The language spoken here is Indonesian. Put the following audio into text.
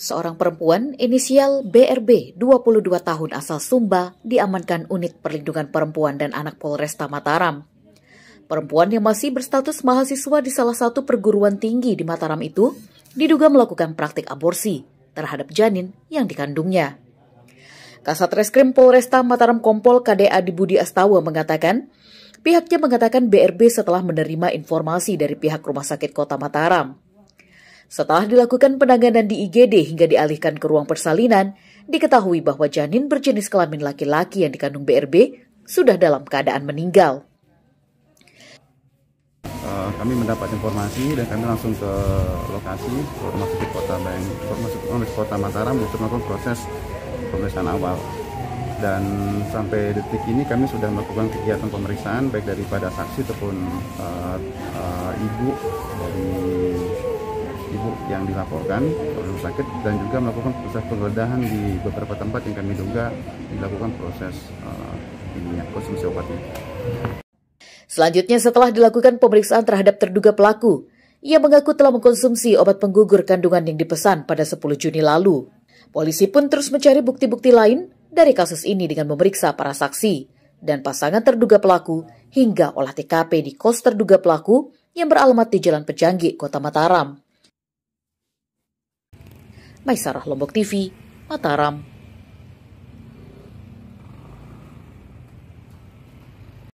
Seorang perempuan inisial BRB 22 tahun asal Sumba diamankan unit perlindungan perempuan dan anak Polresta Mataram. Perempuan yang masih berstatus mahasiswa di salah satu perguruan tinggi di Mataram itu diduga melakukan praktik aborsi terhadap janin yang dikandungnya. Kasat Reskrim Polresta Mataram Kompol KDA Dibudi Astawa mengatakan, Pihaknya mengatakan BRB setelah menerima informasi dari pihak Rumah Sakit Kota Mataram. Setelah dilakukan penanganan di IGD hingga dialihkan ke ruang persalinan, diketahui bahwa janin berjenis kelamin laki-laki yang dikandung BRB sudah dalam keadaan meninggal. Eh, kami mendapat informasi dan kami langsung ke lokasi ke rumah sakit kota Bayang, rumah sakit kota Mataram untuk melakukan proses pemeriksaan awal dan sampai detik ini kami sudah melakukan kegiatan pemeriksaan baik daripada saksi ataupun uh, uh, ibu dari ibu yang dilaporkan perlu sakit dan juga melakukan proses penggeledahan di beberapa tempat yang kami duga dilakukan proses uh, ini ya, konsumsi obatnya. Selanjutnya setelah dilakukan pemeriksaan terhadap terduga pelaku, ia mengaku telah mengkonsumsi obat penggugur kandungan yang dipesan pada 10 Juni lalu. Polisi pun terus mencari bukti-bukti lain dari kasus ini dengan memeriksa para saksi dan pasangan terduga pelaku hingga olah TKP di kos terduga pelaku yang beralamat di Jalan Pejanggi, Kota Mataram. Maisarah Lombok TV, Mataram.